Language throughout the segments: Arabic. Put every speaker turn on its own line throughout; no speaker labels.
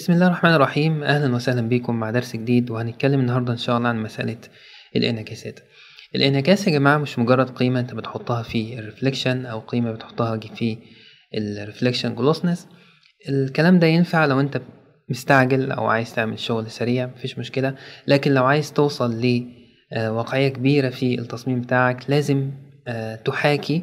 بسم الله الرحمن الرحيم أهلا وسهلا بكم مع درس جديد وهنتكلم النهاردة إن شاء الله عن مسألة الانعكاسات الانعكاس يا جماعة مش مجرد قيمة أنت بتحطها في الريفليكشن أو قيمة بتحطها في الريفليكشن جلوسنس الكلام ده ينفع لو أنت مستعجل أو عايز تعمل شغل سريع مفيش مشكلة لكن لو عايز توصل لواقعية كبيرة في التصميم بتاعك لازم آه، تحاكي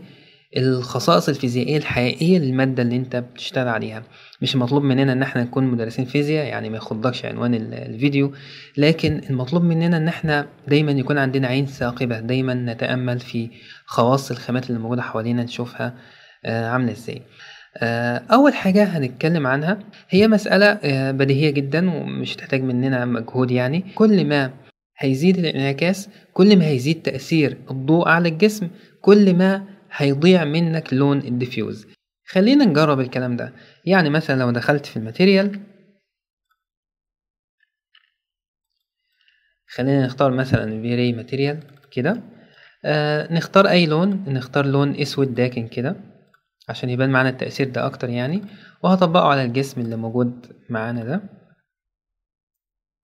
الخصائص الفيزيائيه الحقيقيه للماده اللي انت بتشتغل عليها مش مطلوب مننا ان احنا نكون مدرسين فيزياء يعني ما يخضكش عنوان الفيديو لكن المطلوب مننا ان احنا دايما يكون عندنا عين ثاقبه دايما نتامل في خواص الخامات اللي موجوده حوالينا نشوفها آه، عامله ازاي آه، أول حاجة هنتكلم عنها هي مسألة آه، بديهية جدا ومش تحتاج مننا مجهود يعني كل ما هيزيد الانعكاس كل ما هيزيد تأثير الضوء على الجسم كل ما هيضيع منك لون الديفيوز خلينا نجرب الكلام ده يعني مثلا لو دخلت في الماتيريال خلينا نختار مثلا فيري ماتيريال كده آه نختار اي لون نختار لون اسود داكن كده عشان يبان معانا التأثير ده اكتر يعني وهطبقه على الجسم اللي موجود معانا ده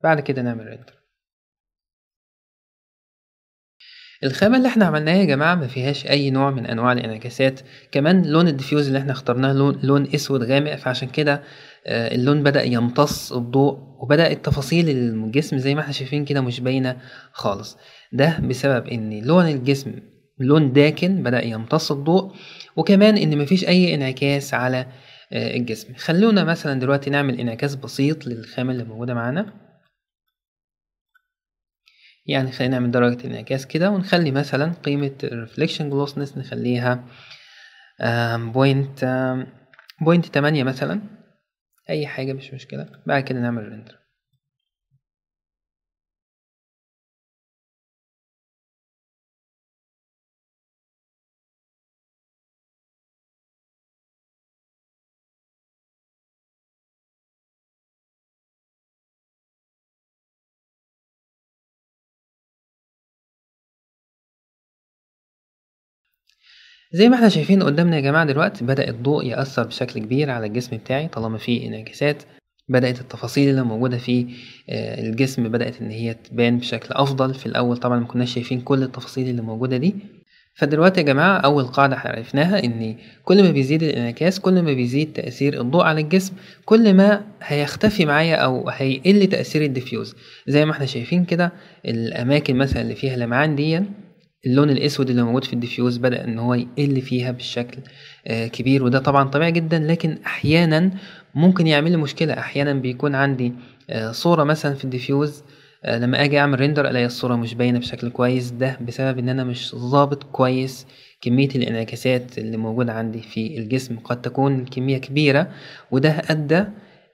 بعد كده نعمل ريندر الخامة اللي احنا عملناها يا جماعة ما فيهاش أي نوع من أنواع الانعكاسات كمان لون الديفيوز اللي احنا اخترناه لون, لون أسود غامق فعشان كده آه، اللون بدأ يمتص الضوء وبدأ التفاصيل الجسم زي ما احنا شايفين كده مش باينة خالص ده بسبب ان لون الجسم لون داكن بدأ يمتص الضوء وكمان ان مفيش أي انعكاس على آه، الجسم خلونا مثلا دلوقتي نعمل انعكاس بسيط للخامة اللي موجودة معانا يعني خلينا نعمل درجة انعكاس كده ونخلي مثلا قيمة الرفليكشن جلوسنس نخليها بوينت بوينت تمانية مثلا أي حاجة مش مشكلة بعد كده نعمل رندر زي ما احنا شايفين قدامنا يا جماعة دلوقتي بدأ الضوء يأثر بشكل كبير على الجسم بتاعي طالما في انعكاسات بدأت التفاصيل اللي موجودة في آه، الجسم بدأت إن هي تبان بشكل أفضل في الأول طبعا مكناش شايفين كل التفاصيل اللي موجودة دي فدلوقتي يا جماعة أول قاعدة عرفناها إن كل ما بيزيد الانعكاس كل ما بيزيد تأثير الضوء على الجسم كل ما هيختفي معايا أو هيقل تأثير الديفيوز زي ما احنا شايفين كده الأماكن مثلا اللي فيها لمعان دي اللون الاسود اللي موجود في الديفيوز بدا ان هو يقل فيها بالشكل آه، كبير وده طبعا طبيعي جدا لكن احيانا ممكن يعمل لي مشكله احيانا بيكون عندي آه، صوره مثلا في الديفيوز آه، لما اجي اعمل ريندر الاقي الصوره مش باينه بشكل كويس ده بسبب ان انا مش ظابط كويس كمية الانعكاسات اللي موجودة عندي في الجسم قد تكون الكمية كبيرة وده أدى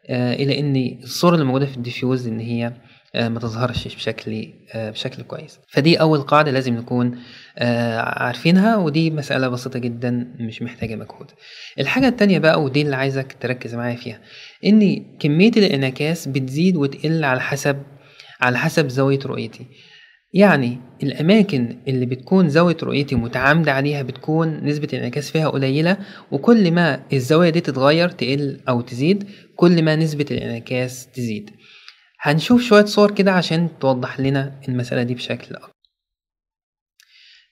إلى إن الصورة اللي موجودة في الديفيوز إن هي آه، ما تظهرش بشكل آه، بشكل كويس فدي اول قاعده لازم نكون آه، عارفينها ودي مساله بسيطه جدا مش محتاجه مجهود الحاجه التانية بقى ودي اللي عايزك تركز معايا فيها ان كميه الانعكاس بتزيد وتقل على حسب على حسب زاويه رؤيتي يعني الأماكن اللي بتكون زاوية رؤيتي متعامدة عليها بتكون نسبة الانعكاس فيها قليلة وكل ما الزاوية دي تتغير تقل أو تزيد كل ما نسبة الانعكاس تزيد هنشوف شوية صور كده عشان توضح لنا المسألة دي بشكل أكبر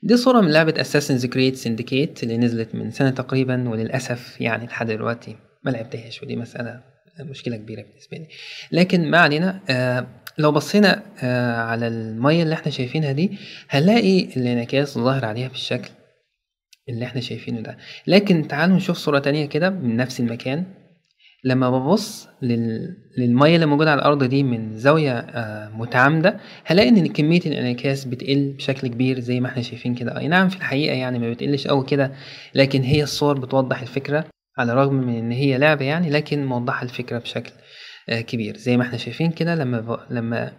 دي صورة من لعبة Assassin's Creed Syndicate اللي نزلت من سنة تقريبا وللأسف يعني لحد دلوقتي ما لعبتهاش ودي مسألة مشكلة كبيرة بالنسبة لي لكن ما علينا آه لو بصينا آه على المية اللي احنا شايفينها دي هنلاقي الانعكاس ظاهر عليها بالشكل اللي احنا شايفينه ده لكن تعالوا نشوف صورة تانية كده من نفس المكان لما ببص لل... للمية اللي موجودة على الأرض دي من زاوية آه، متعامدة هلاقي إن كمية الانعكاس بتقل بشكل كبير زي ما احنا شايفين كده أي نعم في الحقيقة يعني ما بتقلش أوي كده لكن هي الصور بتوضح الفكرة على الرغم من إن هي لعبة يعني لكن موضحة الفكرة بشكل آه، كبير زي ما احنا شايفين كده لما ب... لما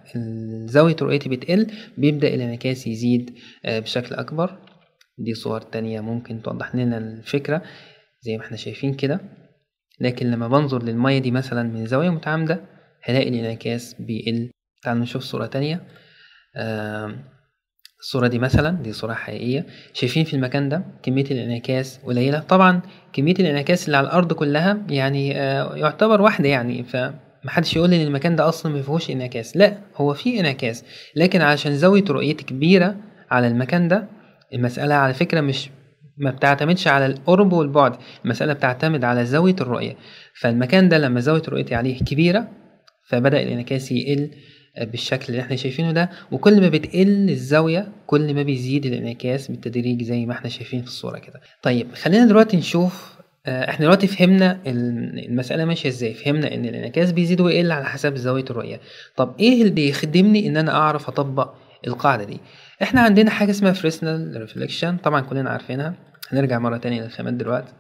زاوية رؤيتي بتقل بيبدأ الانعكاس يزيد آه، بشكل أكبر دي صور تانية ممكن توضح لنا الفكرة زي ما احنا شايفين كده لكن لما بنظر للمية دي مثلا من زاوية متعامدة هلاقي الانعكاس بيقل تعالوا نشوف صورة تانية آه الصورة دي مثلا دي صورة حقيقية شايفين في المكان ده كمية الانعكاس قليلة طبعا كمية الانعكاس اللي على الأرض كلها يعني آه يعتبر واحدة يعني فمحدش يقول ان المكان ده اصلا مفيهوش انعكاس لا هو فيه انعكاس لكن علشان زاوية رؤيتي كبيرة على المكان ده المسألة على فكرة مش ما بتعتمدش على القرب والبعد المسألة بتعتمد على زاوية الرؤية فالمكان ده لما زاوية رؤيتي عليه كبيرة فبدأ الانعكاس يقل بالشكل اللي احنا شايفينه ده وكل ما بتقل الزاوية كل ما بيزيد الانعكاس بالتدريج زي ما احنا شايفين في الصورة كده طيب خلينا دلوقتي نشوف آه، احنا دلوقتي فهمنا المسألة ماشية ازاي فهمنا ان الانعكاس بيزيد ويقل على حسب زاوية الرؤية طب ايه اللي بيخدمني ان انا اعرف اطبق القاعدة دي احنا عندنا حاجه اسمها فريسنال ريفليكشن طبعا كلنا عارفينها هنرجع مره تانية للخامات دلوقتي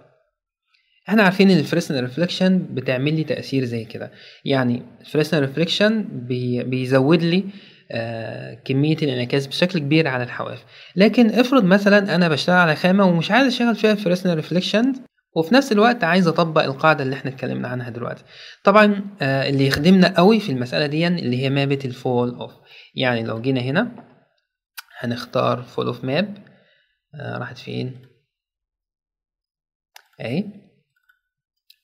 احنا عارفين ان الفريسنال ريفليكشن بتعمل لي تاثير زي كده يعني الفريسنال ريفليكشن بيزود لي آه كمية الانعكاس بشكل كبير على الحواف لكن افرض مثلا انا بشتغل على خامة ومش عايز اشتغل فيها الفريسنال ريفليكشن وفي نفس الوقت عايز اطبق القاعده اللي احنا اتكلمنا عنها دلوقتي طبعا آه اللي يخدمنا قوي في المساله دي اللي هي مابه الفول اوف يعني لو جينا هنا هنختار فول اوف ماب راحت فين اهي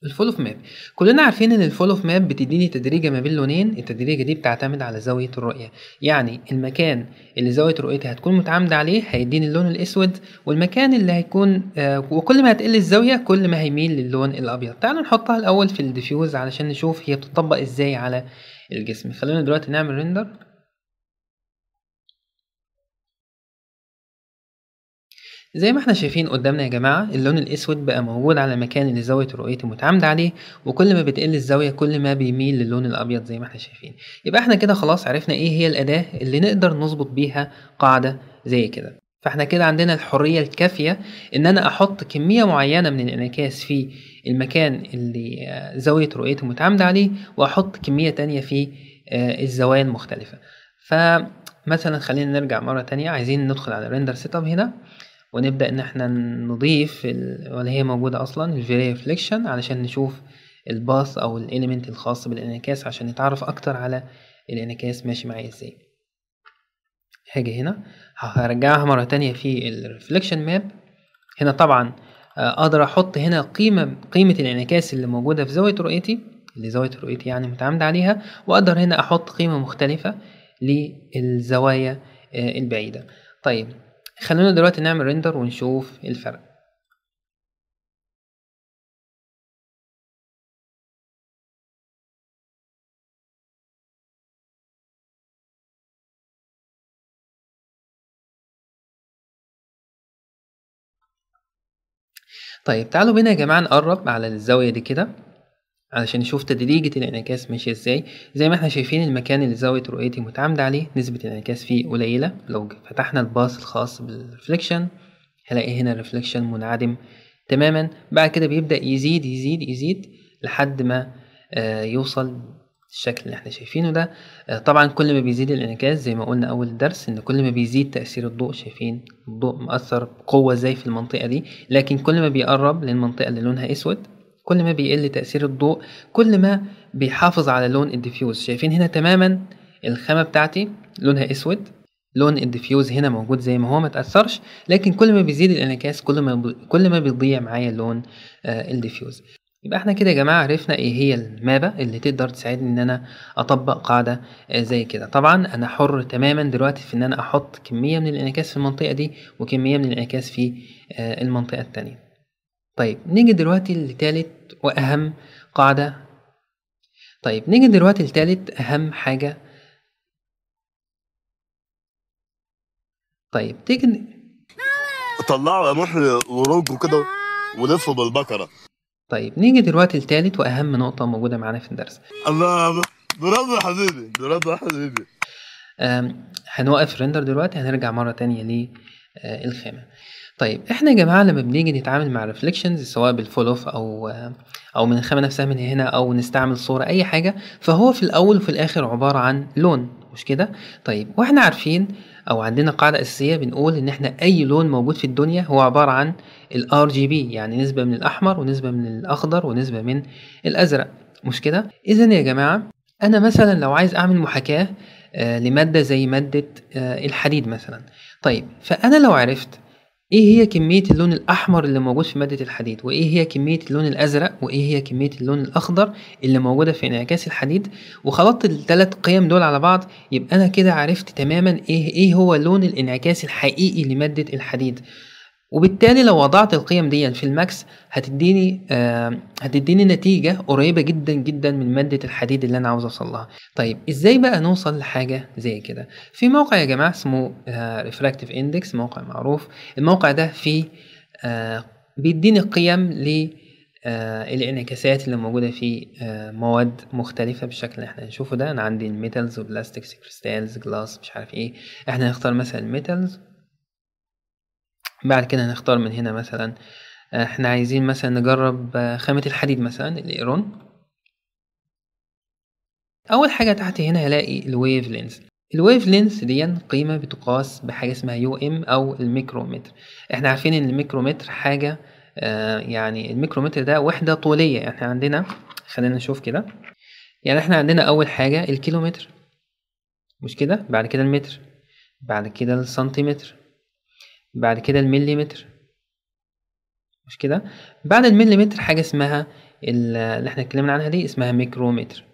الفول اوف ماب كلنا عارفين ان الفول اوف ماب بتديني تدريجه ما بين لونين التدريجه دي بتعتمد على زاويه الرؤيه يعني المكان اللي زاويه رؤيتي هتكون متعامده عليه هيديني اللون الاسود والمكان اللي هيكون آه وكل ما هتقل الزاويه كل ما هيميل للون الابيض تعالوا نحطها الاول في الديفيوز علشان نشوف هي بتطبق ازاي على الجسم خلينا دلوقتي نعمل ريندر زي ما احنا شايفين قدامنا يا جماعة اللون الأسود بقى موجود على المكان اللي زاوية رؤيته متعامدة عليه وكل ما بتقل الزاوية كل ما بيميل للون الأبيض زي ما احنا شايفين يبقى احنا كده خلاص عرفنا ايه هي الأداة اللي نقدر نظبط بيها قاعدة زي كده فاحنا كده عندنا الحرية الكافية ان انا احط كمية معينة من الانعكاس في المكان اللي زاوية رؤيته متعامدة عليه واحط كمية تانية في آه، الزوايا المختلفة فمثلا خلينا نرجع مرة تانية عايزين ندخل على الريندر سيت اب هنا ونبدأ إن احنا نضيف ولا هي موجودة أصلا الفيري ريفليكشن علشان نشوف الباث أو الإليمنت الخاص بالانعكاس عشان نتعرف أكتر على الانعكاس ماشي معايا إزاي هاجي هنا هرجعها مرة تانية في الريفليكشن ماب هنا طبعا آه، أقدر أحط هنا قيمة قيمة الانعكاس اللي موجودة في زاوية رؤيتي اللي زاوية رؤيتي يعني متعمد عليها وأقدر هنا أحط قيمة مختلفة للزوايا آه، البعيدة طيب خلونا دلوقتي نعمل ريندر ونشوف إيه الفرق طيب تعالوا بينا يا جماعة نقرب على الزاوية دي كده علشان نشوف تدريجة الانعكاس ماشية ازاي زي ما احنا شايفين المكان اللي زاوية رؤيتي متعامدة عليه نسبة الانعكاس فيه قليلة لو فتحنا الباص الخاص بالرفليكشن هلاقي هنا الرفليكشن منعدم تماما بعد كده بيبدأ يزيد يزيد يزيد لحد ما آه، يوصل الشكل اللي احنا شايفينه ده آه، طبعا كل ما بيزيد الانعكاس زي ما قلنا اول درس ان كل ما بيزيد تاثير الضوء شايفين الضوء مأثر بقوه ازاي في المنطقه دي لكن كل ما بيقرب للمنطقه اللي لونها اسود كل ما بيقل تأثير الضوء كل ما بيحافظ على لون الديفيوز شايفين هنا تماما الخامة بتاعتي لونها اسود لون الديفيوز هنا موجود زي ما هو ما تأثرش لكن كل ما بيزيد الانعكاس كل ما كل ما بيضيع معايا لون آه الديفيوز يبقى احنا كده يا جماعه عرفنا ايه هي المابة اللي تقدر تساعدني ان انا اطبق قاعده آه، زي كده طبعا انا حر تماما دلوقتي في ان انا احط كميه من الانعكاس في المنطقه دي وكميه من الانعكاس في آه، المنطقه التانية طيب نيجي دلوقتي لتالت وأهم قاعدة طيب نيجي دلوقتي لتالت أهم حاجة طيب تيجي طلعوا يا محل ورجوا كده ولفوا بالبكرة طيب نيجي دلوقتي لتالت وأهم نقطة موجودة معانا في الدرس الله برافو يا حبيبي برافو يا حبيبي هنوقف الريندر دلوقتي هنرجع مرة تانية للخامة طيب احنا يا جماعه لما بنيجي نتعامل مع ريفليكشنز سواء بالفول اوف او او من الخامه نفسها من هنا او نستعمل صوره اي حاجه فهو في الاول وفي الاخر عباره عن لون مش كده طيب واحنا عارفين او عندنا قاعده اساسيه بنقول ان احنا اي لون موجود في الدنيا هو عباره عن الار جي بي يعني نسبه من الاحمر ونسبه من الاخضر ونسبه من الازرق مش كده اذا يا جماعه انا مثلا لو عايز اعمل محاكاه آه، لماده زي ماده آه، الحديد مثلا طيب فانا لو عرفت ايه هي كمية اللون الاحمر اللي موجود في مادة الحديد وايه هي كمية اللون الازرق وايه هي كمية اللون الاخضر اللي موجودة في انعكاس الحديد وخلطت الثلاث قيم دول على بعض يبقى انا كده عرفت تماما ايه ايه هو لون الانعكاس الحقيقي لمادة الحديد وبالتالي لو وضعت القيم دي في الماكس هتديني آه هتديني نتيجه قريبه جدا جدا من ماده الحديد اللي انا عاوز اوصل لها طيب ازاي بقى نوصل لحاجه زي كده في موقع يا جماعه اسمه ريفراكتيف آه، اندكس موقع معروف الموقع ده فيه آه بيديني قيم ل آه الانعكاسات اللي موجوده في آه مواد مختلفه بالشكل اللي احنا هنشوفه ده انا عندي الميتالز وبلاستيكس كريستالز جلاس مش عارف ايه احنا هنختار مثلا الميتالز بعد كده نختار من هنا مثلا آه، احنا عايزين مثلا نجرب آه، خامة الحديد مثلا الايرون اول حاجة تحت هنا هلاقي الويف لينز الويف لينز دي قيمة بتقاس بحاجة اسمها يو ام او الميكرومتر احنا عارفين ان الميكرومتر حاجة آه، يعني الميكرومتر ده وحدة طولية يعني احنا عندنا خلينا نشوف كده يعني احنا عندنا اول حاجة الكيلومتر مش كده بعد كده المتر بعد كده السنتيمتر بعد كده المليمتر مش كده بعد المليمتر حاجة اسمها اللي احنا اتكلمنا عنها دي اسمها ميكرومتر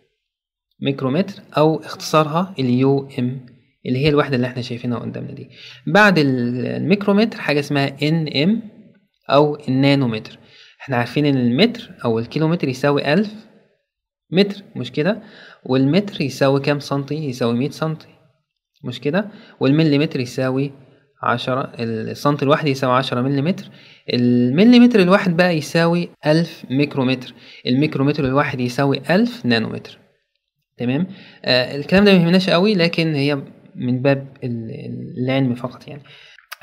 ميكرومتر او اختصارها اليو ام اللي هي الوحدة اللي احنا شايفينها قدامنا دي بعد الميكرومتر حاجة اسمها ان ام او النانومتر احنا عارفين ان المتر او الكيلومتر يساوي الف متر مش كده والمتر يساوي كام سنتي يساوي مية سنتي مش كده والمليمتر يساوي 10 السنتي الواحد يساوي 10 مليمتر المليمتر الواحد بقى يساوي 1000 ميكرومتر الميكرومتر الواحد يساوي 1000 نانومتر تمام آه الكلام ده ما يهمناش قوي لكن هي من باب العلم فقط يعني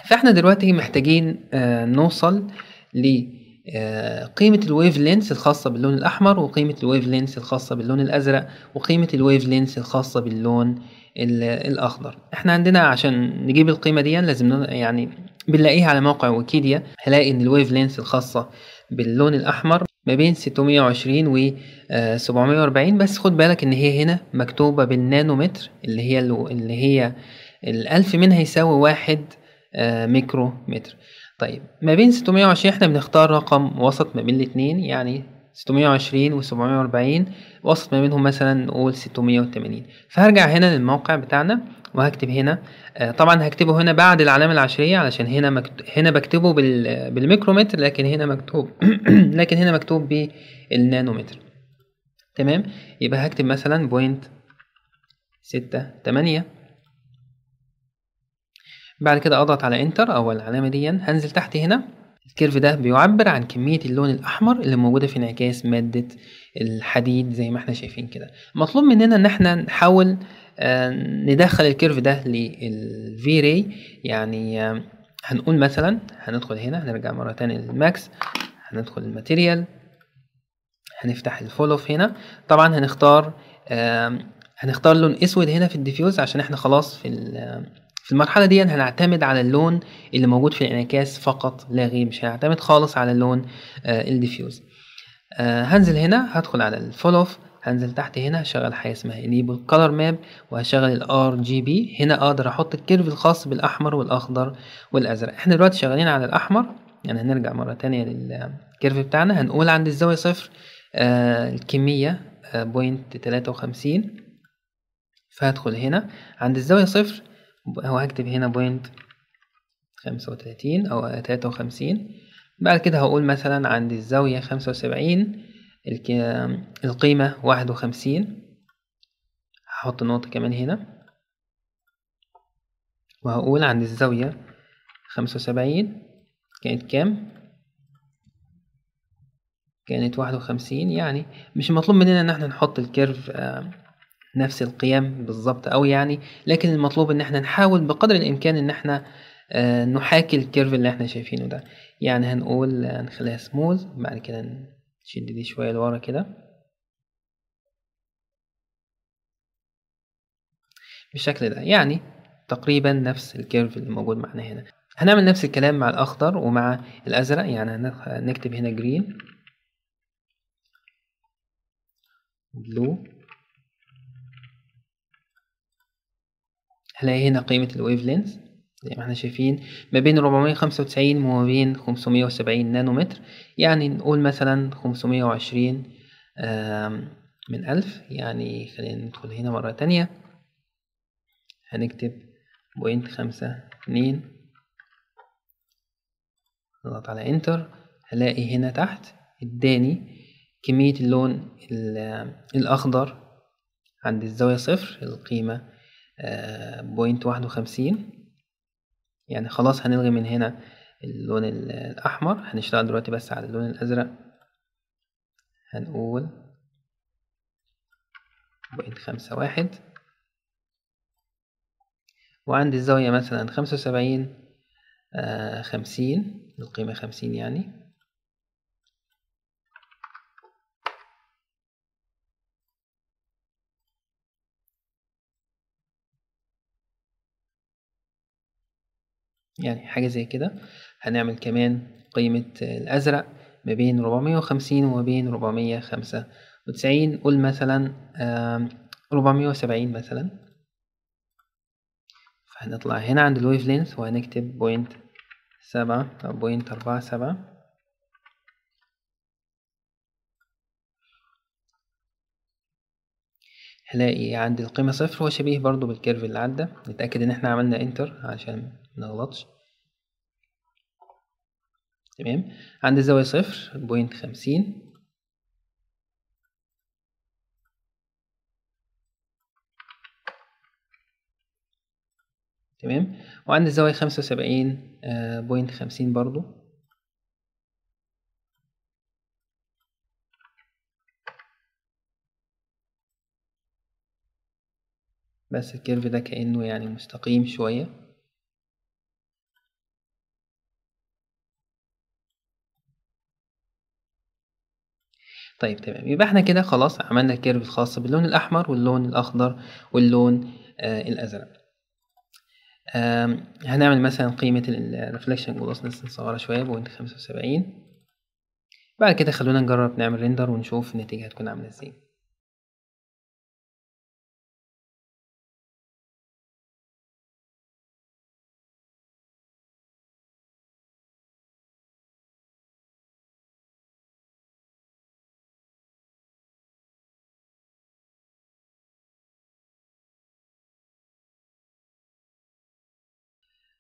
فاحنا دلوقتي محتاجين آه نوصل ل آه، قيمة الويف لينس الخاصة باللون الأحمر وقيمة الويف لينس الخاصة باللون الأزرق وقيمة الويف لينس الخاصة باللون الاخضر احنا عندنا عشان نجيب القيمه دي لازم يعني بنلاقيها على موقع ويكيديا هلاقي ان الويف لينث الخاصه باللون الاحمر ما بين 620 و 740 آه، بس خد بالك ان هي هنا مكتوبه بالنانومتر اللي هي اللي هي الألف منها يساوي واحد آه، ميكرومتر طيب ما بين 620 احنا بنختار رقم وسط ما بين الاتنين يعني 620 و740 وسط ما بينهم مثلا نقول 680 فهرجع هنا للموقع بتاعنا وهكتب هنا آه، طبعا هكتبه هنا بعد العلامة العشرية علشان هنا مكتوب هنا بكتبه بالميكرومتر لكن هنا مكتوب لكن هنا مكتوب بالنانومتر تمام يبقى هكتب مثلا بوينت ستة تمانية بعد كده اضغط على انتر او العلامة دي هنزل تحت هنا الكيرف ده بيعبر عن كمية اللون الأحمر اللي موجودة في انعكاس مادة الحديد زي ما احنا شايفين كده مطلوب مننا ان احنا نحاول آه، ندخل الكيرف ده للفي راي يعني آه، هنقول مثلا هندخل هنا هنرجع مرة تانية للماكس هندخل الماتيريال هنفتح الفولوف هنا طبعا هنختار هنختار لون اسود هنا في الديفيوز عشان احنا خلاص في في المرحلة دي هنعتمد على اللون اللي موجود في الانعكاس فقط لا غير مش هنعتمد خالص على اللون آه، الديفيوز آه، هنزل هنا هدخل على الفول اوف هنزل تحت هنا هشغل حاجه اسمها enable color ماب وهشغل ال جي بي هنا اقدر احط الكيرف الخاص بالاحمر والاخضر والازرق احنا دلوقتي شغالين على الاحمر يعني هنرجع مره تانية للكيرف بتاعنا هنقول عند الزاويه صفر آه، الكميه بوينت تلاتة وخمسين فهدخل هنا عند الزاويه صفر أو هكتب هنا بوينت خمسة وتلاتين أو تلاتة وخمسين بعد كده هقول مثلا عند الزاوية خمسة وسبعين القيمة واحد وخمسين هحط نقطة كمان هنا وهقول عند الزاوية خمسة وسبعين كانت كام كانت واحد وخمسين يعني مش مطلوب مننا ان احنا نحط الكيرف آه، نفس القيم بالظبط أوي يعني لكن المطلوب إن احنا نحاول بقدر الإمكان إن احنا آه، نحاكي الكيرف اللي احنا شايفينه ده يعني هنقول هنخليها آه، سموز بعد كده نشد دي شوية لورا كده بالشكل ده يعني تقريبا نفس الكيرف اللي موجود معنا هنا هنعمل نفس الكلام مع الأخضر ومع الأزرق يعني هنكتب هنا جرين بلو هلا هنا قيمة الويف لينث زي ما احنا شايفين ما بين 495 وما بين 570 نانومتر يعني نقول مثلا 520 من ألف يعني خلينا ندخل هنا مرة تانية هنكتب بوينت خمسة اتنين نضغط على انتر هلاقي هنا تحت اداني كمية اللون الأخضر عند الزاوية صفر القيمة بوينت آه، واحد وخمسين يعني خلاص هنلغي من هنا اللون الأحمر هنشتغل دلوقتي بس على اللون الأزرق هنقول بوينت خمسة واحد وعندي الزاوية مثلا خمسة وسبعين آه، خمسين القيمة خمسين يعني يعني حاجة زي كده هنعمل كمان قيمة الأزرق ما بين 450 وما بين 495 قول مثلا 470 مثلا فهنطلع هنا عند الويف لينث وهنكتب بوينت سبعة أو بوينت أربعة سبعة هلاقي عند القيمة صفر هو شبيه برضو بالكيرف اللي عدى نتأكد إن احنا عملنا انتر عشان نغلطش تمام عند الزاوية صفر بوينت خمسين تمام وعند الزاوية خمسة وسبعين آه، بوينت خمسين برضو بس الكيرف ده كأنه يعني مستقيم شوية طيب تمام يبقى احنا كده خلاص عملنا الكيرف الخاص باللون الأحمر واللون الأخضر واللون آه الأزرق آه هنعمل مثلا قيمة الريفلكشن جلوسنس نصغرها شوية بوينت خمسة وسبعين بعد كده خلونا نجرب نعمل ريندر ونشوف النتيجة هتكون عاملة ازاي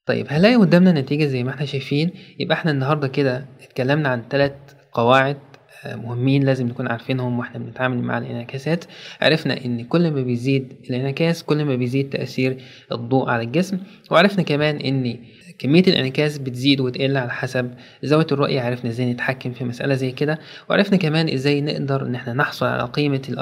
طيب هنلاقي قدامنا نتيجة زي ما احنا شايفين يبقى احنا النهاردة كده اتكلمنا عن ثلاث قواعد آه، مهمين لازم نكون عارفينهم واحنا بنتعامل مع الانعكاسات عرفنا ان كل ما بيزيد الانعكاس كل ما بيزيد تأثير الضوء على الجسم وعرفنا كمان ان كمية الانعكاس بتزيد وتقل على حسب زاوية الرؤية عرفنا ازاي نتحكم في مسألة زي كده وعرفنا كمان ازاي نقدر ان احنا نحصل على قيمة جي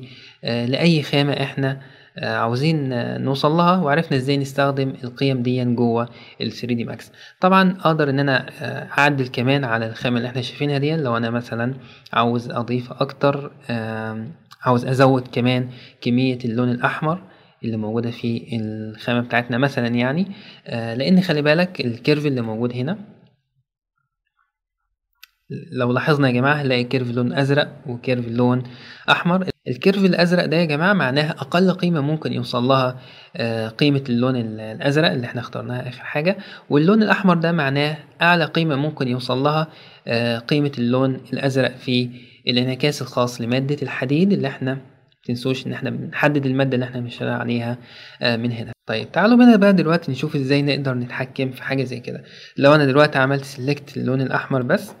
RGB آه، لأي خامة احنا آه، عاوزين نوصل لها وعرفنا ازاي نستخدم القيم دي جوه ال 3 دي ماكس طبعا اقدر ان انا آه، اعدل كمان على الخامه اللي احنا شايفينها دي لو انا مثلا عاوز اضيف اكتر عاوز ازود كمان كميه اللون الاحمر اللي موجودة في الخامة بتاعتنا مثلا يعني آه، لأن خلي بالك الكيرف اللي موجود هنا لو لاحظنا يا جماعة هنلاقي كيرف لون أزرق وكيرف لون أحمر الكيرف الازرق ده يا جماعه معناها اقل قيمه ممكن يوصل لها آه، قيمه اللون الازرق اللي احنا اخترناها اخر حاجه واللون الاحمر ده معناه اعلى قيمه ممكن يوصل لها آه، قيمه اللون الازرق في الانعكاس الخاص لماده الحديد اللي احنا تنسوش ان احنا بنحدد الماده اللي احنا بنشتغل عليها آه، من هنا طيب تعالوا بنا بقى دلوقتي نشوف ازاي نقدر نتحكم في حاجه زي كده لو انا دلوقتي عملت سيلكت اللون الاحمر بس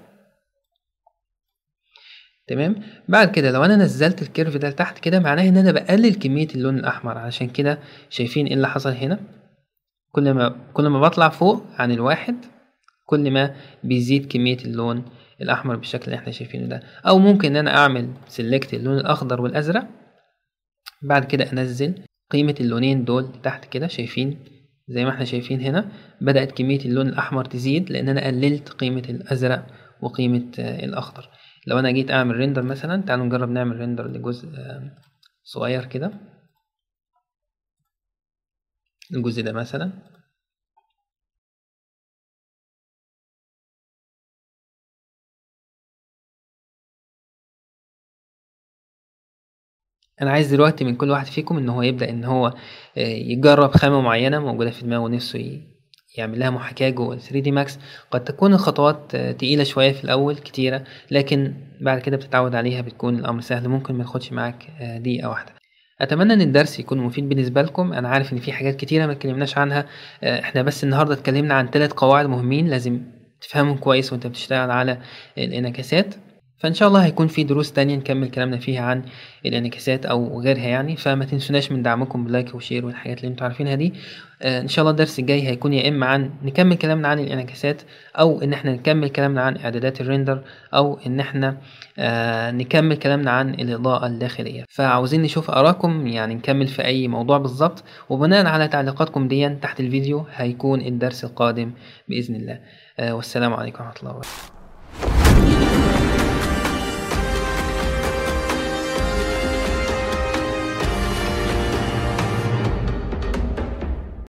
تمام بعد كده لو انا نزلت الكيرف ده لتحت كده معناه ان انا بقلل كميه اللون الاحمر علشان كده شايفين ايه اللي حصل هنا كل ما كل ما بطلع فوق عن الواحد كل ما بيزيد كميه اللون الاحمر بالشكل اللي احنا شايفينه ده او ممكن ان انا اعمل سيلكت اللون الاخضر والازرق بعد كده انزل قيمه اللونين دول تحت كده شايفين زي ما احنا شايفين هنا بدأت كمية اللون الأحمر تزيد لأن أنا قللت قيمة الأزرق وقيمة آه، الأخضر لو انا جيت اعمل ريندر مثلا تعالوا نجرب نعمل ريندر لجزء آه، صغير كده الجزء ده مثلا انا عايز دلوقتي من كل واحد فيكم ان هو يبدا ان هو آه، يجرب خامه معينه موجوده في دماغه نفسه يعمل لها محاكاة جوه 3 دي ماكس قد تكون الخطوات تقيلة شوية في الأول كتيرة لكن بعد كده بتتعود عليها بتكون الأمر سهل ممكن ما ياخدش معاك آه، دقيقة واحدة اتمنى ان الدرس يكون مفيد بالنسبه لكم انا عارف ان في حاجات كتيره ما اتكلمناش عنها آه، احنا بس النهارده اتكلمنا عن ثلاث قواعد مهمين لازم تفهمهم كويس وانت بتشتغل على الانعكاسات فان شاء الله هيكون في دروس تانية نكمل كلامنا فيها عن الانعكاسات او غيرها يعني فما تنسوناش من دعمكم باللايك وشير والحاجات اللي انتوا عارفينها دي آه، ان شاء الله الدرس الجاي هيكون يا اما عن نكمل كلامنا عن الانعكاسات او ان احنا نكمل كلامنا عن اعدادات الريندر او ان احنا آه، نكمل كلامنا عن الاضاءه الداخليه فعاوزين نشوف ارائكم يعني نكمل في اي موضوع بالظبط وبناء على تعليقاتكم دي تحت الفيديو هيكون الدرس القادم باذن الله آه، والسلام عليكم ورحمه الله وبركاته